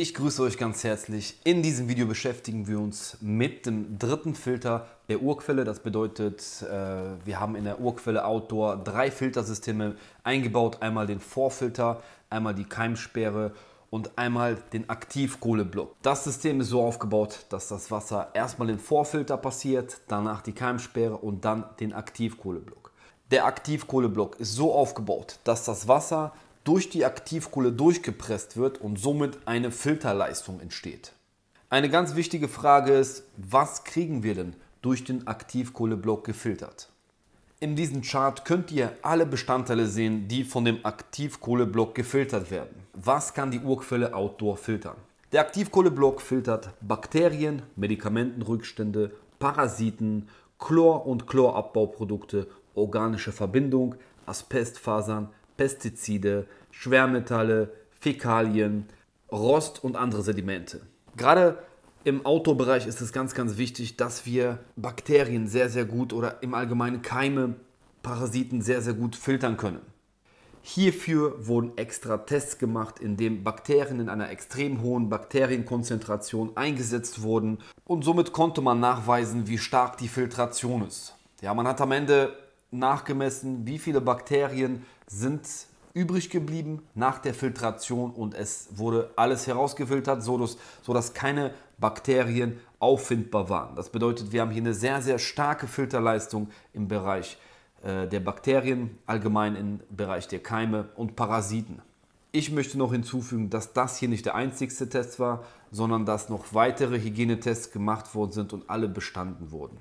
Ich grüße euch ganz herzlich. In diesem Video beschäftigen wir uns mit dem dritten Filter der Urquelle. Das bedeutet, äh, wir haben in der Urquelle Outdoor drei Filtersysteme eingebaut. Einmal den Vorfilter, einmal die Keimsperre und einmal den Aktivkohleblock. Das System ist so aufgebaut, dass das Wasser erstmal den Vorfilter passiert, danach die Keimsperre und dann den Aktivkohleblock. Der Aktivkohleblock ist so aufgebaut, dass das Wasser durch die Aktivkohle durchgepresst wird und somit eine Filterleistung entsteht. Eine ganz wichtige Frage ist, was kriegen wir denn durch den Aktivkohleblock gefiltert? In diesem Chart könnt ihr alle Bestandteile sehen, die von dem Aktivkohleblock gefiltert werden. Was kann die Urquelle Outdoor filtern? Der Aktivkohleblock filtert Bakterien, Medikamentenrückstände, Parasiten, Chlor- und Chlorabbauprodukte, organische Verbindung, Asbestfasern, Pestizide, Schwermetalle, Fäkalien, Rost und andere Sedimente. Gerade im Autobereich ist es ganz, ganz wichtig, dass wir Bakterien sehr, sehr gut oder im Allgemeinen Keime, Parasiten sehr, sehr gut filtern können. Hierfür wurden extra Tests gemacht, in dem Bakterien in einer extrem hohen Bakterienkonzentration eingesetzt wurden und somit konnte man nachweisen, wie stark die Filtration ist. Ja, man hat am Ende nachgemessen, wie viele Bakterien sind übrig geblieben nach der Filtration und es wurde alles herausgefiltert, sodass keine Bakterien auffindbar waren. Das bedeutet, wir haben hier eine sehr, sehr starke Filterleistung im Bereich äh, der Bakterien, allgemein im Bereich der Keime und Parasiten. Ich möchte noch hinzufügen, dass das hier nicht der einzigste Test war, sondern dass noch weitere Hygienetests gemacht worden sind und alle bestanden wurden.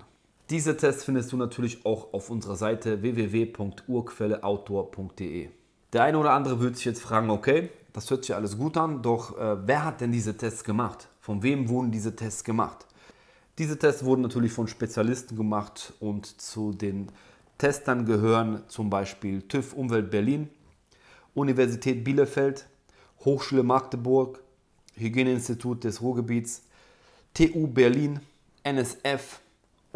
Diese Tests findest du natürlich auch auf unserer Seite www.urquelleoutdoor.de. Der eine oder andere würde sich jetzt fragen, okay, das hört sich alles gut an, doch äh, wer hat denn diese Tests gemacht? Von wem wurden diese Tests gemacht? Diese Tests wurden natürlich von Spezialisten gemacht und zu den Testern gehören zum Beispiel TÜV Umwelt Berlin, Universität Bielefeld, Hochschule Magdeburg, Hygieneinstitut des Ruhrgebiets, TU Berlin, NSF,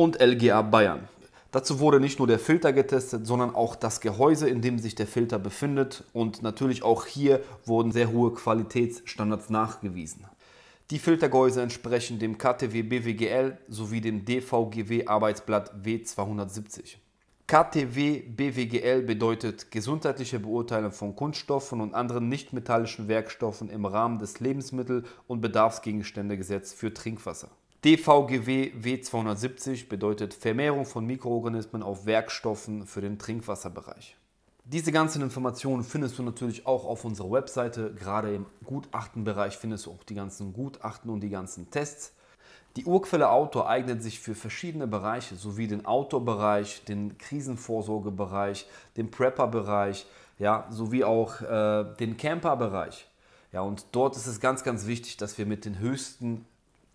und LGA Bayern. Dazu wurde nicht nur der Filter getestet, sondern auch das Gehäuse, in dem sich der Filter befindet. Und natürlich auch hier wurden sehr hohe Qualitätsstandards nachgewiesen. Die Filtergehäuse entsprechen dem KTW BWGL sowie dem DVGW Arbeitsblatt W270. KTW BWGL bedeutet gesundheitliche Beurteilung von Kunststoffen und anderen nichtmetallischen Werkstoffen im Rahmen des Lebensmittel- und Bedarfsgegenständegesetzes für Trinkwasser. DVGW W270 bedeutet Vermehrung von Mikroorganismen auf Werkstoffen für den Trinkwasserbereich. Diese ganzen Informationen findest du natürlich auch auf unserer Webseite. Gerade im Gutachtenbereich findest du auch die ganzen Gutachten und die ganzen Tests. Die Urquelle Outdoor eignet sich für verschiedene Bereiche, sowie den Outdoor-Bereich, den Krisenvorsorgebereich, den Prepper-Bereich, ja, sowie auch äh, den Camper-Bereich. Ja, und dort ist es ganz, ganz wichtig, dass wir mit den höchsten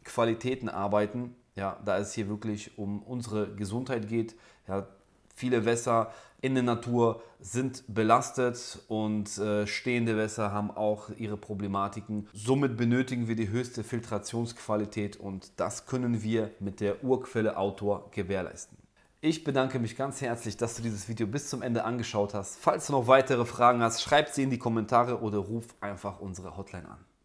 Qualitäten arbeiten, ja, da es hier wirklich um unsere Gesundheit geht. Ja, viele Wässer in der Natur sind belastet und äh, stehende Wässer haben auch ihre Problematiken. Somit benötigen wir die höchste Filtrationsqualität und das können wir mit der Urquelle Outdoor gewährleisten. Ich bedanke mich ganz herzlich, dass du dieses Video bis zum Ende angeschaut hast. Falls du noch weitere Fragen hast, schreib sie in die Kommentare oder ruf einfach unsere Hotline an.